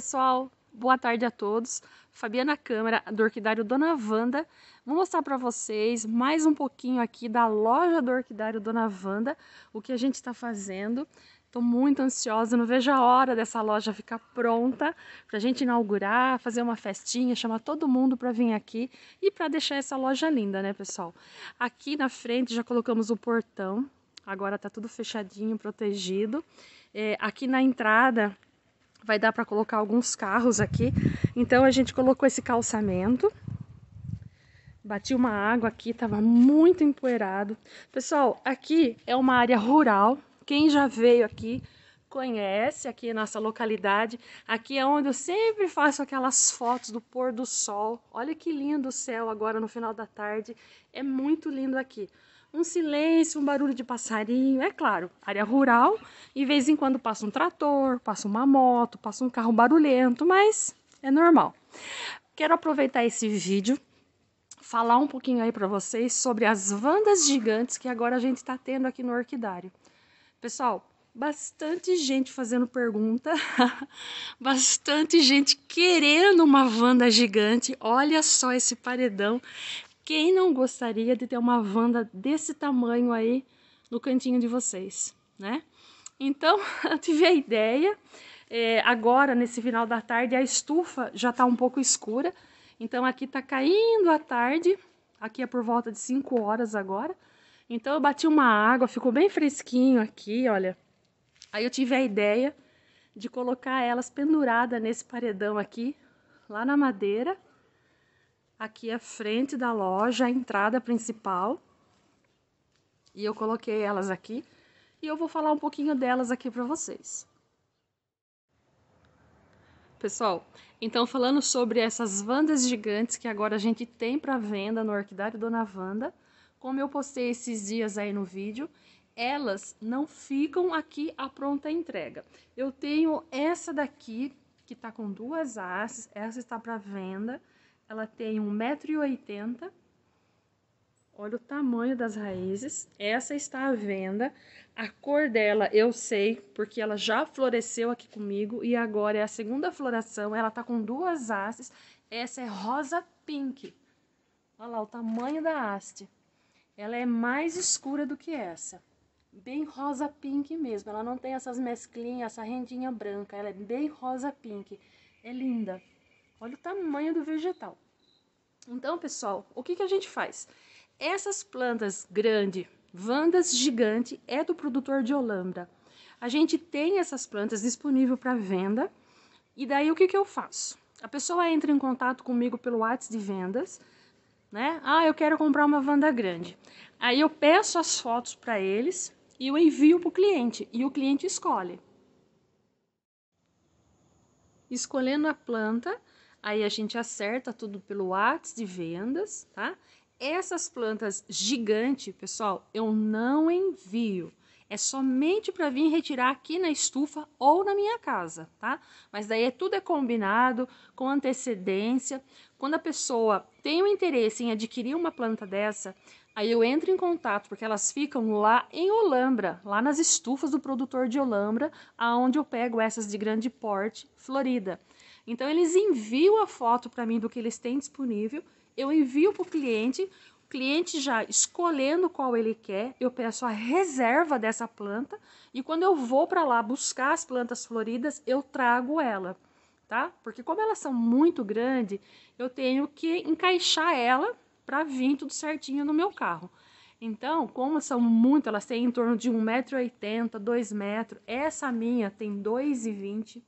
pessoal, boa tarde a todos. Fabiana Câmara, do Orquidário Dona Wanda. Vou mostrar para vocês mais um pouquinho aqui da loja do Orquidário Dona Wanda, o que a gente está fazendo. Estou muito ansiosa, não vejo a hora dessa loja ficar pronta para a gente inaugurar, fazer uma festinha, chamar todo mundo para vir aqui e para deixar essa loja linda, né, pessoal? Aqui na frente já colocamos o portão, agora está tudo fechadinho, protegido. É, aqui na entrada vai dar para colocar alguns carros aqui. Então a gente colocou esse calçamento. Bati uma água aqui, tava muito empoeirado. Pessoal, aqui é uma área rural. Quem já veio aqui conhece aqui nossa localidade. Aqui é onde eu sempre faço aquelas fotos do pôr do sol. Olha que lindo o céu agora no final da tarde. É muito lindo aqui um silêncio, um barulho de passarinho, é claro, área rural, e de vez em quando passa um trator, passa uma moto, passa um carro barulhento, mas é normal. Quero aproveitar esse vídeo falar um pouquinho aí para vocês sobre as vandas gigantes que agora a gente está tendo aqui no orquidário. Pessoal, bastante gente fazendo pergunta, bastante gente querendo uma vanda gigante. Olha só esse paredão. Quem não gostaria de ter uma vanda desse tamanho aí no cantinho de vocês, né? Então, eu tive a ideia. É, agora, nesse final da tarde, a estufa já tá um pouco escura. Então, aqui tá caindo a tarde. Aqui é por volta de 5 horas agora. Então, eu bati uma água, ficou bem fresquinho aqui, olha. Aí eu tive a ideia de colocar elas penduradas nesse paredão aqui, lá na madeira aqui a frente da loja, a entrada principal. E eu coloquei elas aqui e eu vou falar um pouquinho delas aqui para vocês. Pessoal, então falando sobre essas vandas gigantes que agora a gente tem para venda no Orquidário Dona Vanda, como eu postei esses dias aí no vídeo, elas não ficam aqui à pronta entrega. Eu tenho essa daqui que está com duas asas, essa está para venda ela tem 1,80m. Olha o tamanho das raízes. Essa está à venda. A cor dela eu sei, porque ela já floresceu aqui comigo e agora é a segunda floração. Ela está com duas hastes. Essa é rosa pink. Olha lá o tamanho da haste. Ela é mais escura do que essa. Bem rosa pink mesmo. Ela não tem essas mesclinhas, essa rendinha branca. Ela é bem rosa pink. É linda. Olha o tamanho do vegetal. Então, pessoal, o que, que a gente faz? Essas plantas grandes, vandas gigante, é do produtor de Holanda. A gente tem essas plantas disponível para venda. E daí o que, que eu faço? A pessoa entra em contato comigo pelo WhatsApp de vendas, né? Ah, eu quero comprar uma vanda grande. Aí eu peço as fotos para eles e eu envio para o cliente e o cliente escolhe. Escolhendo a planta, Aí a gente acerta tudo pelo Whats de vendas, tá? Essas plantas gigante, pessoal, eu não envio. É somente para vir retirar aqui na estufa ou na minha casa, tá? Mas daí é, tudo é combinado com antecedência. Quando a pessoa tem o um interesse em adquirir uma planta dessa, Aí eu entro em contato, porque elas ficam lá em Olambra, lá nas estufas do produtor de Olambra, aonde eu pego essas de grande porte, Florida. Então eles enviam a foto para mim do que eles têm disponível, eu envio para o cliente, o cliente já escolhendo qual ele quer, eu peço a reserva dessa planta e quando eu vou para lá buscar as plantas floridas, eu trago ela, tá? Porque como elas são muito grandes, eu tenho que encaixar ela para vir tudo certinho no meu carro. Então, como são muito, elas têm em torno de 1,80m, 2m. Essa minha tem 2,20m.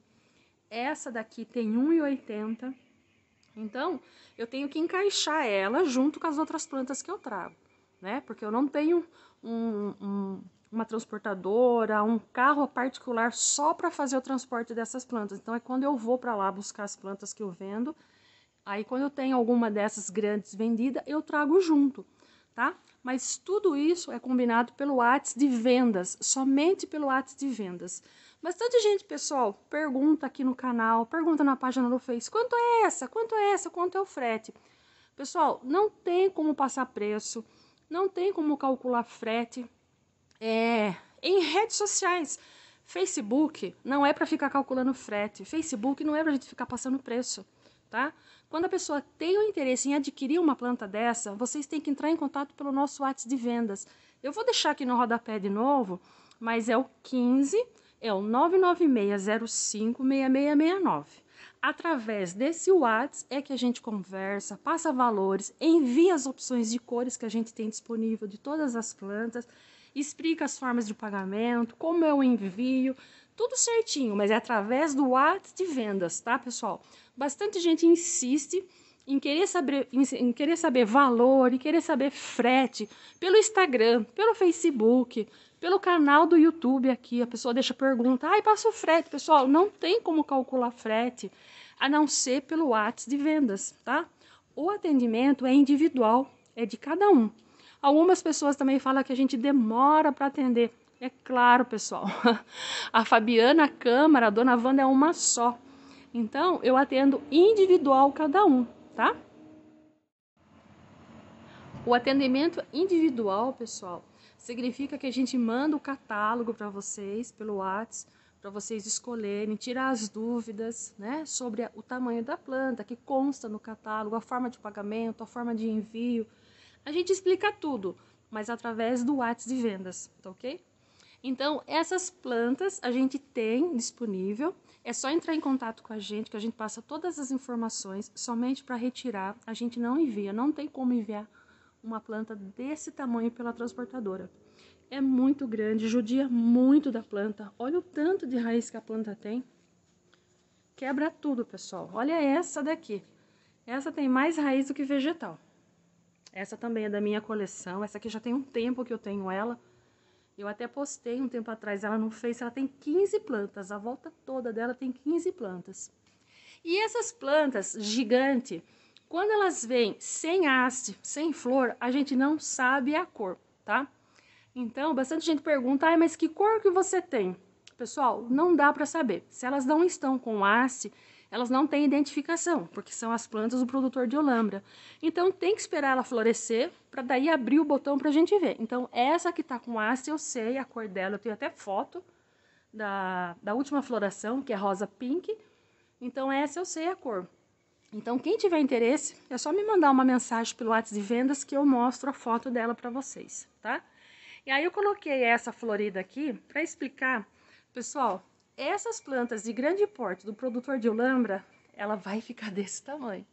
Essa daqui tem 1,80. Então, eu tenho que encaixar ela junto com as outras plantas que eu trago, né? Porque eu não tenho um, um, uma transportadora, um carro particular só para fazer o transporte dessas plantas. Então, é quando eu vou para lá buscar as plantas que eu vendo. Aí, quando eu tenho alguma dessas grandes vendida, eu trago junto, tá? Mas tudo isso é combinado pelo WhatsApp de vendas, somente pelo WhatsApp de vendas. Bastante gente, pessoal, pergunta aqui no canal, pergunta na página do Face, quanto é essa? Quanto é essa? Quanto é o frete? Pessoal, não tem como passar preço, não tem como calcular frete. É, em redes sociais, Facebook não é para ficar calculando frete, Facebook não é para a gente ficar passando preço, tá? Quando a pessoa tem o interesse em adquirir uma planta dessa, vocês têm que entrar em contato pelo nosso WhatsApp de vendas. Eu vou deixar aqui no rodapé de novo, mas é o 15 é o 996056669. Através desse WhatsApp é que a gente conversa, passa valores, envia as opções de cores que a gente tem disponível de todas as plantas, explica as formas de pagamento, como é o envio, tudo certinho, mas é através do WhatsApp de vendas, tá, pessoal? Bastante gente insiste em querer saber, em querer saber valor, em querer saber frete, pelo Instagram, pelo Facebook, pelo canal do YouTube aqui, a pessoa deixa pergunta, ai, ah, passa o frete, pessoal, não tem como calcular frete, a não ser pelo WhatsApp de vendas, tá? O atendimento é individual, é de cada um. Algumas pessoas também falam que a gente demora para atender. É claro, pessoal. A Fabiana a Câmara, a Dona Wanda é uma só. Então, eu atendo individual cada um tá? O atendimento individual, pessoal, significa que a gente manda o catálogo para vocês pelo WhatsApp, para vocês escolherem, tirar as dúvidas, né, sobre o tamanho da planta que consta no catálogo, a forma de pagamento, a forma de envio. A gente explica tudo, mas através do WhatsApp de vendas, tá OK? Então, essas plantas a gente tem disponível é só entrar em contato com a gente, que a gente passa todas as informações somente para retirar. A gente não envia, não tem como enviar uma planta desse tamanho pela transportadora. É muito grande, judia muito da planta. Olha o tanto de raiz que a planta tem. Quebra tudo, pessoal. Olha essa daqui. Essa tem mais raiz do que vegetal. Essa também é da minha coleção. Essa aqui já tem um tempo que eu tenho ela. Eu até postei um tempo atrás, ela não fez, ela tem 15 plantas, a volta toda dela tem 15 plantas. E essas plantas gigante, quando elas vêm sem haste, sem flor, a gente não sabe a cor, tá? Então, bastante gente pergunta: ah, mas que cor que você tem?" Pessoal, não dá para saber. Se elas não estão com haste, elas não têm identificação, porque são as plantas do produtor de olambra. Então tem que esperar ela florescer para daí abrir o botão para a gente ver. Então essa que está com haste, eu sei a cor dela, eu tenho até foto da, da última floração, que é rosa pink. Então essa eu sei a cor. Então quem tiver interesse, é só me mandar uma mensagem pelo WhatsApp de vendas que eu mostro a foto dela para vocês, tá? E aí eu coloquei essa florida aqui para explicar, pessoal, essas plantas de grande porte do produtor de Olambra, ela vai ficar desse tamanho.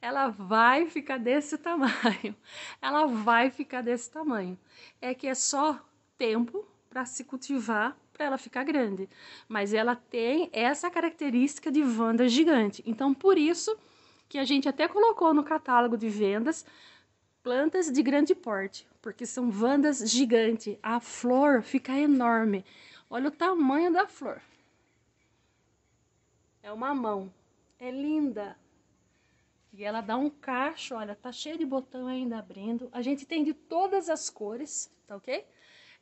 Ela vai ficar desse tamanho. Ela vai ficar desse tamanho. É que é só tempo para se cultivar para ela ficar grande, mas ela tem essa característica de vanda gigante. Então, por isso que a gente até colocou no catálogo de vendas plantas de grande porte, porque são vandas gigantes. A flor fica enorme. Olha o tamanho da flor. É uma mão. É linda. E ela dá um cacho, olha, tá cheio de botão ainda abrindo. A gente tem de todas as cores, tá ok?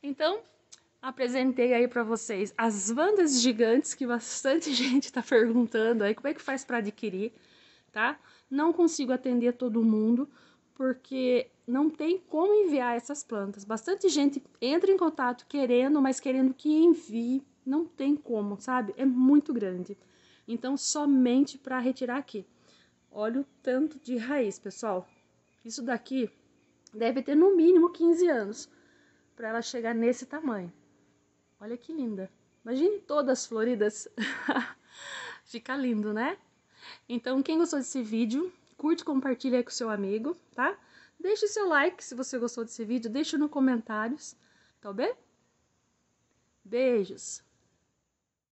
Então, apresentei aí para vocês as bandas gigantes que bastante gente tá perguntando aí como é que faz para adquirir, tá? Não consigo atender todo mundo, porque não tem como enviar essas plantas. Bastante gente entra em contato querendo, mas querendo que envie, não tem como, sabe? É muito grande. Então, somente para retirar aqui. Olha o tanto de raiz, pessoal. Isso daqui deve ter no mínimo 15 anos para ela chegar nesse tamanho. Olha que linda. Imagine todas floridas. Fica lindo, né? Então, quem gostou desse vídeo, curte, compartilha com seu amigo, tá? Deixe seu like se você gostou desse vídeo, deixa nos comentários, tá bem? Beijos!